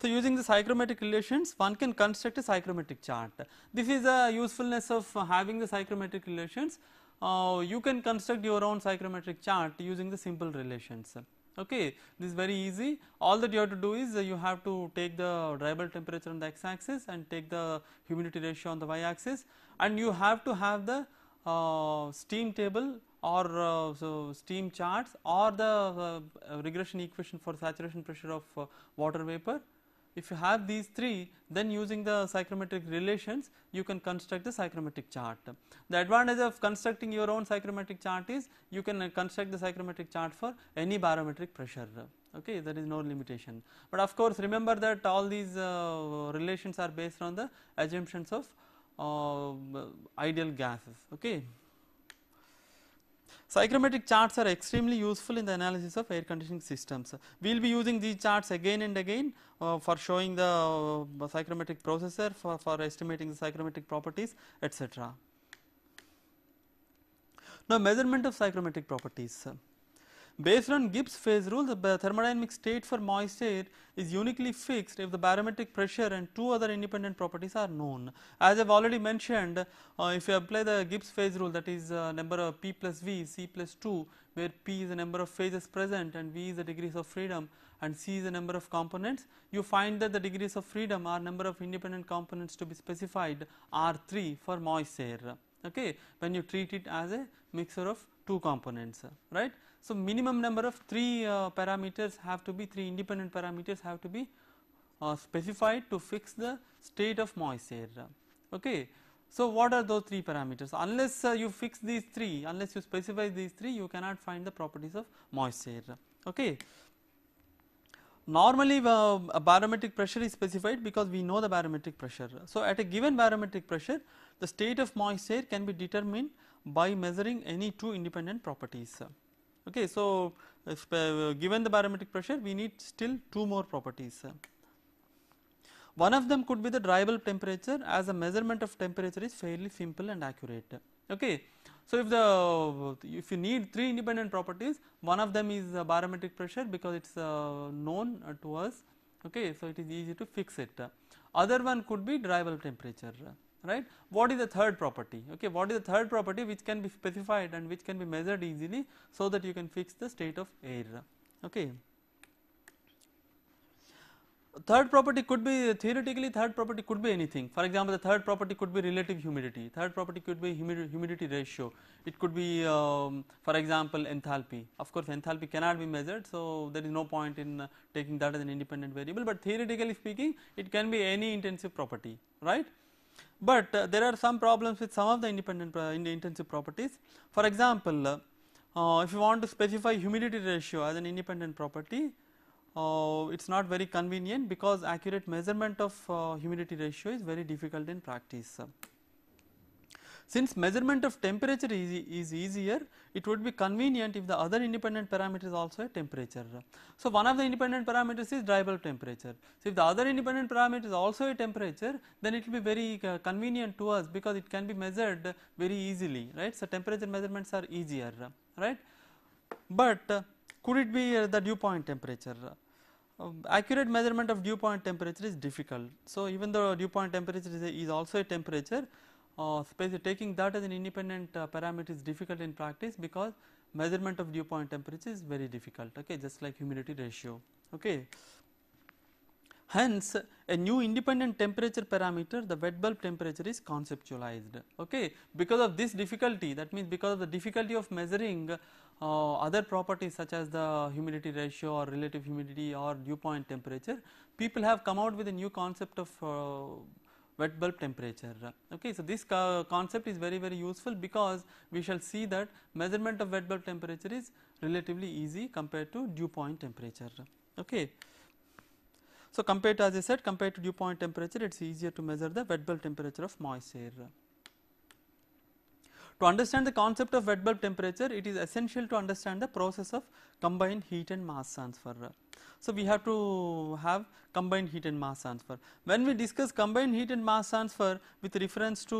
So, using the psychrometric relations one can construct a psychrometric chart. This is a usefulness of having the psychrometric relations uh, you can construct your own psychrometric chart using the simple relations okay this is very easy all that you have to do is uh, you have to take the dry bulb temperature on the x axis and take the humidity ratio on the y axis and you have to have the uh, steam table or uh, so steam charts or the uh, regression equation for saturation pressure of uh, water vapor if you have these three then using the psychrometric relations you can construct the psychrometric chart. The advantage of constructing your own psychrometric chart is you can uh, construct the psychrometric chart for any barometric pressure okay there is no limitation. But of course remember that all these uh, relations are based on the assumptions of uh, ideal gases okay. Psychrometric charts are extremely useful in the analysis of air conditioning systems. We will be using these charts again and again uh, for showing the uh, psychrometric processor, for, for estimating the psychrometric properties etc. Now measurement of psychrometric properties. Based on Gibbs phase rule, the thermodynamic state for moist air is uniquely fixed if the barometric pressure and two other independent properties are known. As I have already mentioned, uh, if you apply the Gibbs phase rule that is uh, number of P plus V is C plus 2 where P is the number of phases present and V is the degrees of freedom and C is the number of components, you find that the degrees of freedom are number of independent components to be specified are 3 for moist air okay, when you treat it as a mixture of two components right. So, minimum number of 3 uh, parameters have to be 3 independent parameters have to be uh, specified to fix the state of moist air okay. So, what are those 3 parameters unless uh, you fix these 3 unless you specify these 3 you cannot find the properties of moist air okay. Normally uh, barometric pressure is specified because we know the barometric pressure. So, at a given barometric pressure the state of moist air can be determined by measuring any two independent properties. Okay, so, if, uh, given the barometric pressure we need still two more properties. One of them could be the dry bulb temperature as a measurement of temperature is fairly simple and accurate. Okay. So, if the if you need three independent properties one of them is the barometric pressure because it is uh, known uh, to us okay, so it is easy to fix it. Other one could be dry bulb temperature right. What is the third property? Okay, what is the third property which can be specified and which can be measured easily so that you can fix the state of air. Okay. Third property could be theoretically third property could be anything. For example, the third property could be relative humidity. Third property could be humidity ratio. It could be, um, for example, enthalpy. Of course, enthalpy cannot be measured, so there is no point in uh, taking that as an independent variable. But theoretically speaking, it can be any intensive property, right? but uh, there are some problems with some of the independent uh, in the intensive properties. For example, uh, uh, if you want to specify humidity ratio as an independent property, uh, it is not very convenient because accurate measurement of humidity ratio is very difficult in practice. Since measurement of temperature is, is easier, it would be convenient if the other independent parameter is also a temperature. So, one of the independent parameters is dry bulb temperature. So, if the other independent parameter is also a temperature, then it will be very uh, convenient to us because it can be measured very easily, right. So, temperature measurements are easier, right. But uh, could it be uh, the dew point temperature? Uh, accurate measurement of dew point temperature is difficult. So, even though dew point temperature is, a, is also a temperature, taking that as an independent uh, parameter is difficult in practice because measurement of dew point temperature is very difficult okay just like humidity ratio okay hence a new independent temperature parameter the wet bulb temperature is conceptualized okay because of this difficulty that means because of the difficulty of measuring uh, other properties such as the humidity ratio or relative humidity or dew point temperature people have come out with a new concept of uh, wet bulb temperature. Okay, so this co concept is very very useful because we shall see that measurement of wet bulb temperature is relatively easy compared to dew point temperature. Okay. So, compared to as I said compared to dew point temperature it is easier to measure the wet bulb temperature of moist air. To understand the concept of wet bulb temperature it is essential to understand the process of combined heat and mass transfer. So, we have to have combined heat and mass transfer. When we discuss combined heat and mass transfer with reference to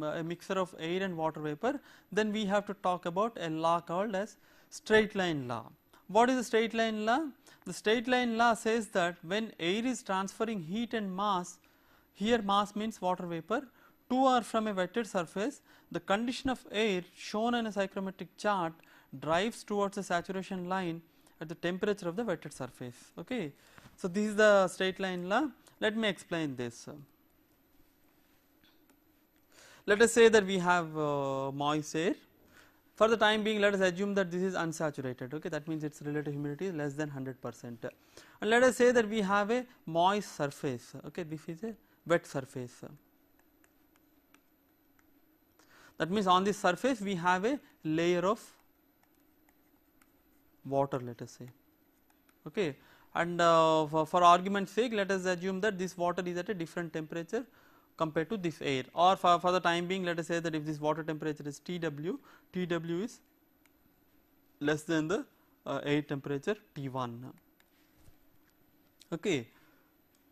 uh, a mixture of air and water vapor, then we have to talk about a law called as straight line law. What is the straight line law? The straight line law says that when air is transferring heat and mass, here mass means water vapor, to or from a wetted surface, the condition of air shown on a psychrometric chart drives towards the saturation line at the temperature of the wetted surface. Okay. So, this is the straight line law let me explain this. Let us say that we have uh, moist air for the time being let us assume that this is unsaturated okay that means its relative humidity is less than 100 percent and let us say that we have a moist surface okay this is a wet surface that means on this surface we have a layer of water let us say okay and uh, for, for argument's sake let us assume that this water is at a different temperature compared to this air or for, for the time being let us say that if this water temperature is Tw, Tw is less than the uh, air temperature T1. Okay.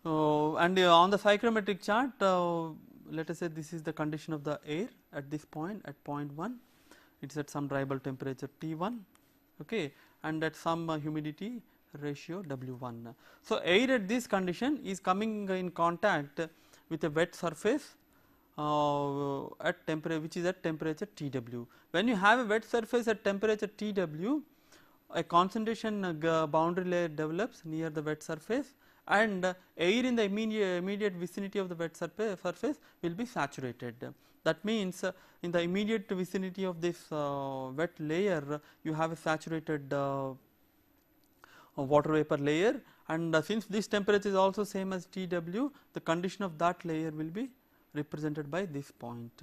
Uh, and uh, on the psychrometric chart uh, let us say this is the condition of the air at this point at point 1 it is at some dry bulb temperature T1 okay and at some uh, humidity ratio W1. So, air at this condition is coming in contact with a wet surface uh, at temperature which is at temperature Tw. When you have a wet surface at temperature Tw, a concentration uh, boundary layer develops near the wet surface and uh, air in the immediate, immediate vicinity of the wet surface will be saturated. That means uh, in the immediate vicinity of this uh, wet layer you have a saturated uh, water vapor layer and uh, since this temperature is also same as Tw the condition of that layer will be represented by this point.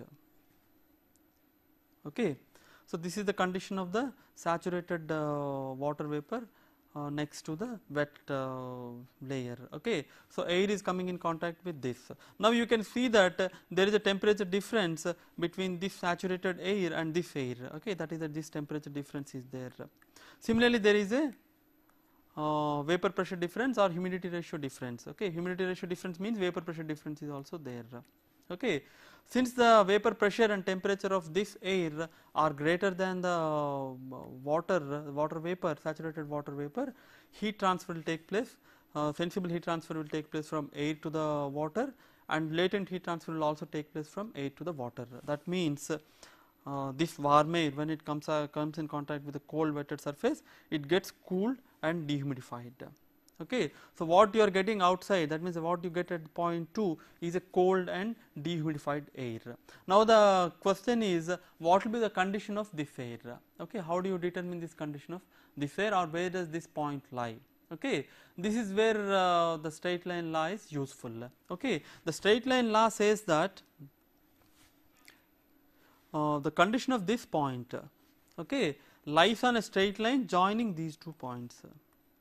Okay. So, this is the condition of the saturated uh, water vapor uh, next to the wet uh, layer. Okay. So, air is coming in contact with this. Now, you can see that uh, there is a temperature difference between this saturated air and this air okay. that is that this temperature difference is there. Similarly, there is a uh, vapor pressure difference or humidity ratio difference. Okay. Humidity ratio difference means vapor pressure difference is also there. Okay. Since the vapor pressure and temperature of this air are greater than the uh, water, water vapor, saturated water vapor, heat transfer will take place, uh, sensible heat transfer will take place from air to the water and latent heat transfer will also take place from air to the water. That means, uh, this warm air when it comes, uh, comes in contact with a cold wetted surface, it gets cooled and dehumidified. Okay. So, what you are getting outside that means what you get at point 2 is a cold and dehumidified air. Now, the question is what will be the condition of this air okay. how do you determine this condition of this air or where does this point lie okay this is where uh, the straight line law is useful okay the straight line law says that uh, the condition of this point okay lies on a straight line joining these two points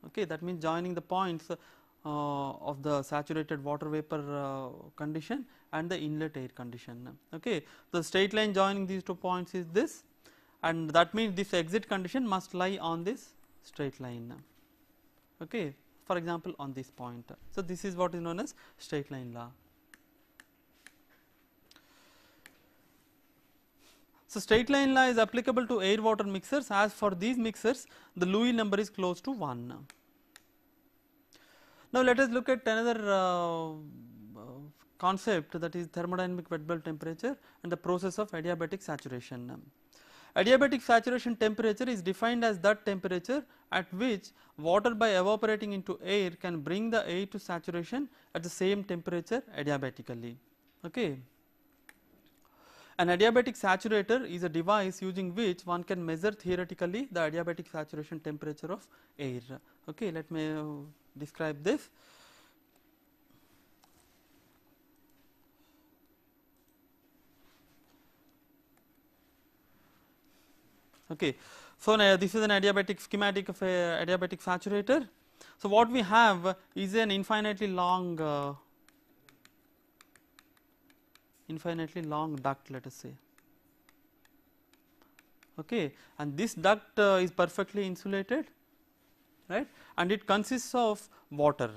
okay that means joining the points uh, of the saturated water vapor uh, condition and the inlet air condition okay the straight line joining these two points is this and that means this exit condition must lie on this straight line okay for example on this point so this is what is known as straight line law So, straight line law is applicable to air water mixers as for these mixers the Lewis number is close to 1. Now, let us look at another uh, uh, concept that is thermodynamic wet bulb temperature and the process of adiabatic saturation. Adiabatic saturation temperature is defined as that temperature at which water by evaporating into air can bring the air to saturation at the same temperature adiabatically. Okay. An adiabatic saturator is a device using which one can measure theoretically the adiabatic saturation temperature of air. Okay, let me uh, describe this. Okay. So, this is an adiabatic schematic of a adiabatic saturator. So, what we have is an infinitely long uh, infinitely long duct let us say okay and this duct uh, is perfectly insulated right and it consists of water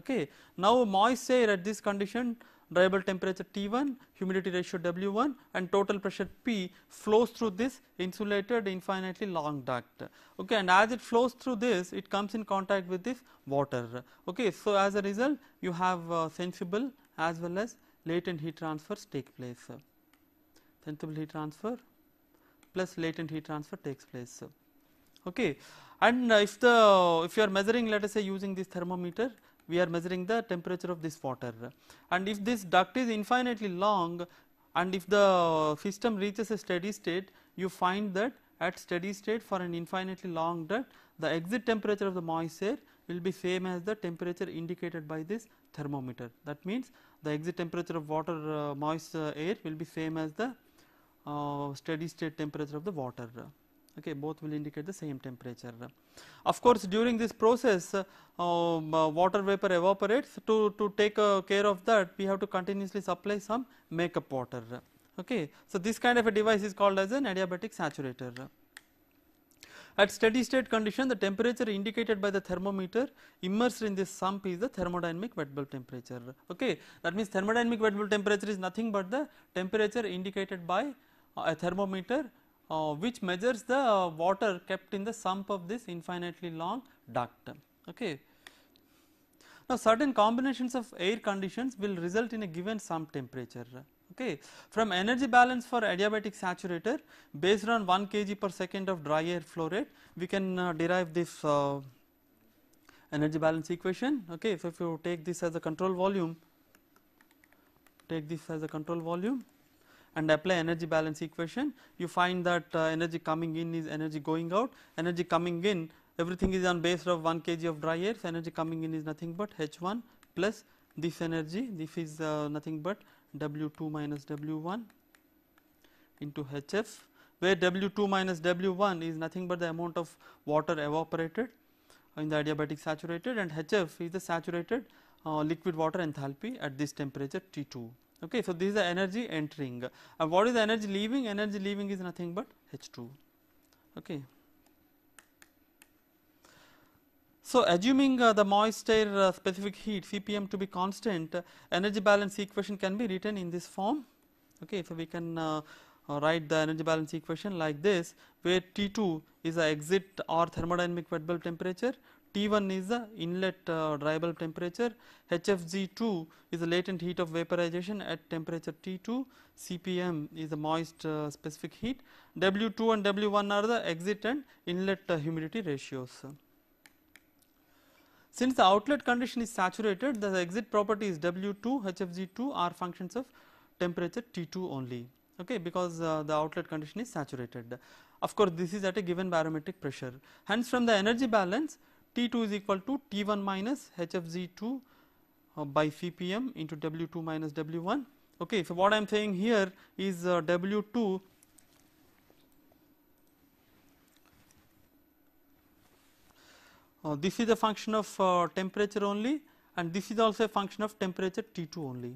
okay now moist air at this condition variable temperature T1, humidity ratio W1 and total pressure P flows through this insulated infinitely long duct. Okay, and as it flows through this it comes in contact with this water. Okay, so, as a result you have uh, sensible as well as latent heat transfers take place. Sensible heat transfer plus latent heat transfer takes place. Okay. And if the if you are measuring let us say using this thermometer we are measuring the temperature of this water and if this duct is infinitely long and if the system reaches a steady state you find that at steady state for an infinitely long duct the exit temperature of the moist air will be same as the temperature indicated by this thermometer. That means, the exit temperature of water uh, moist uh, air will be same as the uh, steady state temperature of the water. Okay, both will indicate the same temperature. Of course, during this process uh, um, uh, water vapor evaporates to, to take uh, care of that we have to continuously supply some makeup water. Okay. So, this kind of a device is called as an adiabatic saturator. At steady state condition the temperature indicated by the thermometer immersed in this sump is the thermodynamic wet bulb temperature okay. That means thermodynamic wet bulb temperature is nothing but the temperature indicated by uh, a thermometer uh, which measures the uh, water kept in the sump of this infinitely long duct. Okay. Now, certain combinations of air conditions will result in a given sump temperature okay. From energy balance for adiabatic saturator based on 1 kg per second of dry air flow rate we can uh, derive this uh, energy balance equation okay. So, if you take this as a control volume take this as a control volume and apply energy balance equation you find that uh, energy coming in is energy going out energy coming in everything is on base of 1 kg of dry air so energy coming in is nothing but H1 plus this energy this is uh, nothing but W2 minus W1 into HF where W2 minus W1 is nothing but the amount of water evaporated in the adiabatic saturated and HF is the saturated uh, liquid water enthalpy at this temperature T2. Okay, so this is the energy entering. Uh, what is the energy leaving? Energy leaving is nothing but H2. Okay. So, assuming uh, the moist air uh, specific heat CPM to be constant, uh, energy balance equation can be written in this form. Okay, so we can write the energy balance equation like this, where T2 is the exit or thermodynamic wet bulb temperature, T1 is the inlet uh, dry bulb temperature, HFG2 is the latent heat of vaporization at temperature T2, CPM is the moist uh, specific heat, W2 and W1 are the exit and inlet uh, humidity ratios. Since the outlet condition is saturated, the exit property is W2 HFG2 are functions of temperature T2 only okay, because uh, the outlet condition is saturated. Of course, this is at a given barometric pressure. Hence, from the energy balance T2 is equal to T1 minus HFG2 uh, by Fpm into W2 minus W1. Okay, so what I am saying here is uh, W2 Uh, this is a function of uh, temperature only and this is also a function of temperature T2 only.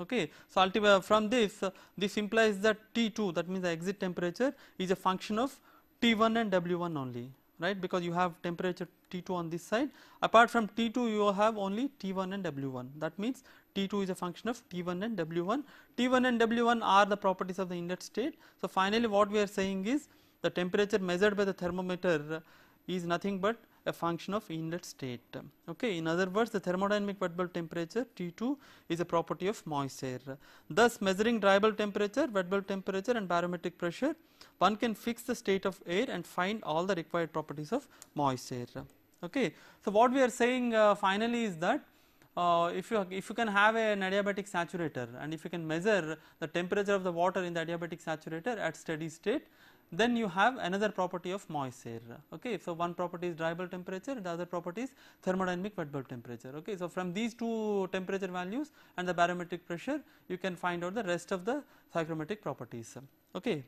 Okay. So, uh, from this uh, this implies that T2 that means the exit temperature is a function of T1 and W1 only right because you have temperature T2 on this side apart from T2 you have only T1 and W1 that means T2 is a function of T1 and W1. T1 and W1 are the properties of the inlet state. So, finally, what we are saying is the temperature measured by the thermometer is nothing but a function of inlet state okay in other words the thermodynamic wet bulb temperature T2 is a property of moist air thus measuring dry bulb temperature wet bulb temperature and barometric pressure one can fix the state of air and find all the required properties of moist air okay so what we are saying uh, finally is that uh, if you if you can have an adiabatic saturator and if you can measure the temperature of the water in the adiabatic saturator at steady state then you have another property of moist air. Okay, so one property is dry bulb temperature, the other property is thermodynamic wet bulb temperature. Okay, so from these two temperature values and the barometric pressure, you can find out the rest of the psychrometric properties. Okay.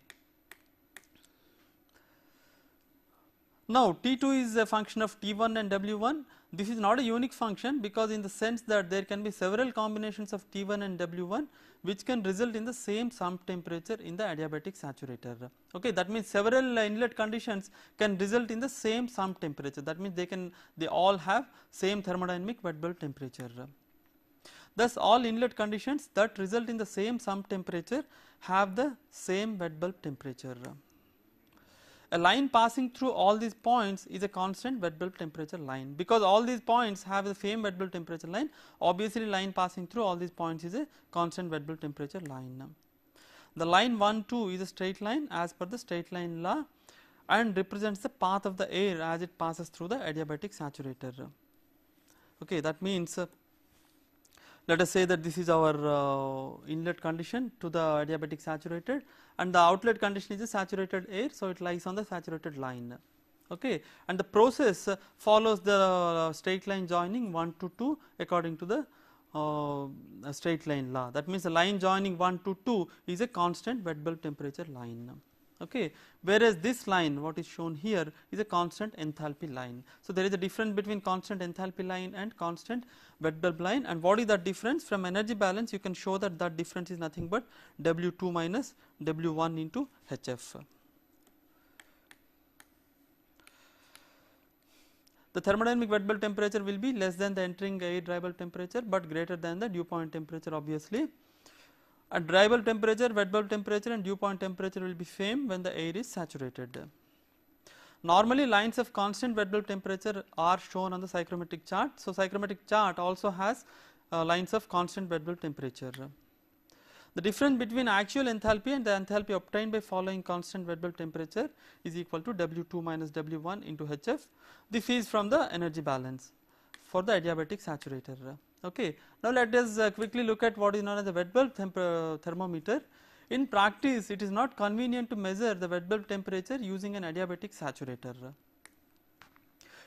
Now T2 is a function of T1 and W1 this is not a unique function because in the sense that there can be several combinations of T1 and W1 which can result in the same sum temperature in the adiabatic saturator. Okay, that means several inlet conditions can result in the same sum temperature that means they can they all have same thermodynamic wet bulb temperature. Thus, all inlet conditions that result in the same sum temperature have the same wet bulb temperature a line passing through all these points is a constant wet bulb temperature line because all these points have the same wet bulb temperature line obviously line passing through all these points is a constant wet bulb temperature line. The line 1 2 is a straight line as per the straight line law and represents the path of the air as it passes through the adiabatic saturator. Okay, that means let us say that this is our uh, inlet condition to the adiabatic saturated and the outlet condition is a saturated air. So, it lies on the saturated line okay. and the process follows the uh, straight line joining 1 to 2 according to the uh, straight line law that means the line joining 1 to 2 is a constant wet bulb temperature line okay. whereas this line what is shown here is a constant enthalpy line. So, there is a difference between constant enthalpy line and constant wet bulb line and what is that difference from energy balance you can show that that difference is nothing but W2 minus W1 into HF. The thermodynamic wet bulb temperature will be less than the entering air dry bulb temperature, but greater than the dew point temperature obviously. At dry bulb temperature, wet bulb temperature and dew point temperature will be same when the air is saturated. Normally lines of constant wet bulb temperature are shown on the psychrometric chart. So, psychrometric chart also has uh, lines of constant wet bulb temperature. The difference between actual enthalpy and the enthalpy obtained by following constant wet bulb temperature is equal to W2 minus W1 into HF. This is from the energy balance for the adiabatic saturator. Okay. Now, let us uh, quickly look at what is known as the wet bulb uh, thermometer. In practice, it is not convenient to measure the wet bulb temperature using an adiabatic saturator.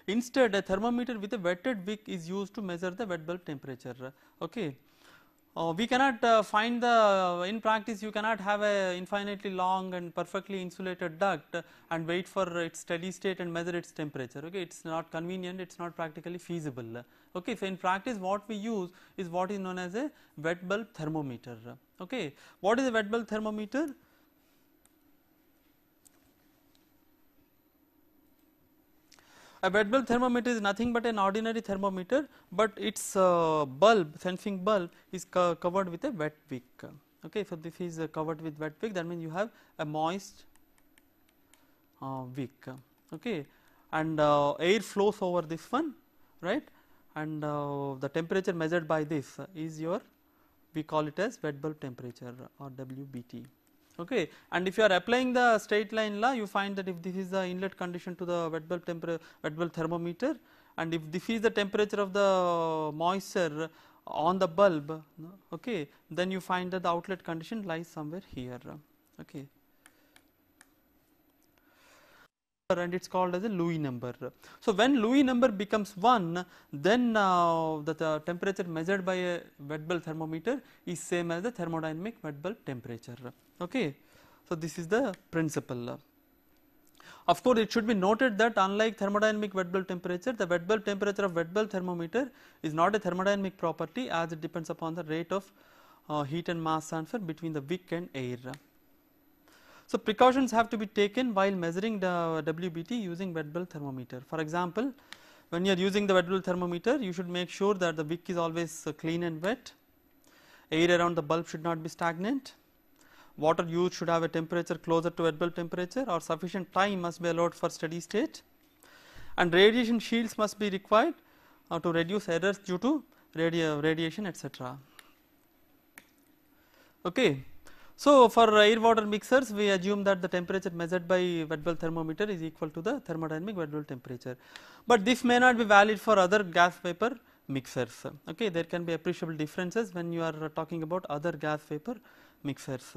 Instead, a thermometer with a wetted wick is used to measure the wet bulb temperature. Okay. Uh, we cannot uh, find the uh, in practice you cannot have a infinitely long and perfectly insulated duct and wait for its steady state and measure its temperature okay it's not convenient it's not practically feasible Okay. So, in practice what we use is what is known as a wet bulb thermometer. Okay. What is a wet bulb thermometer? A wet bulb thermometer is nothing but an ordinary thermometer, but its uh, bulb sensing bulb is co covered with a wet wick. Okay, so this is uh, covered with wet wick. That means you have a moist uh, wick. Okay, and uh, air flows over this one, right? and uh, the temperature measured by this is your we call it as wet bulb temperature or WBT. Okay. And if you are applying the straight line law, you find that if this is the inlet condition to the wet bulb temperature, wet bulb thermometer, and if this is the temperature of the moisture on the bulb, okay, then you find that the outlet condition lies somewhere here. Okay. and it is called as a Louis number. So, when Louis number becomes 1 then uh, the, the, temperature measured by a wet bulb thermometer is same as the thermodynamic wet bulb temperature. Okay. So, this is the principle. Of course, it should be noted that unlike thermodynamic wet bulb temperature, the wet bulb temperature of wet bulb thermometer is not a thermodynamic property as it depends upon the rate of uh, heat and mass transfer between the wick and air. So, precautions have to be taken while measuring the WBT using wet bulb thermometer. For example, when you are using the wet bulb thermometer you should make sure that the wick is always uh, clean and wet, air around the bulb should not be stagnant, water used should have a temperature closer to wet bulb temperature or sufficient time must be allowed for steady state and radiation shields must be required uh, to reduce errors due to radi radiation etc. Okay. So, for air water mixers we assume that the temperature measured by wet bulb thermometer is equal to the thermodynamic wet bulb temperature, but this may not be valid for other gas vapor mixers. Okay. There can be appreciable differences when you are talking about other gas vapor mixers.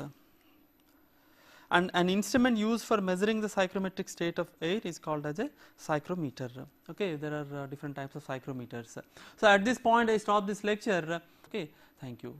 And an instrument used for measuring the psychrometric state of air is called as a psychrometer. Okay. There are uh, different types of psychrometers. So, at this point I stop this lecture. Okay. Thank you.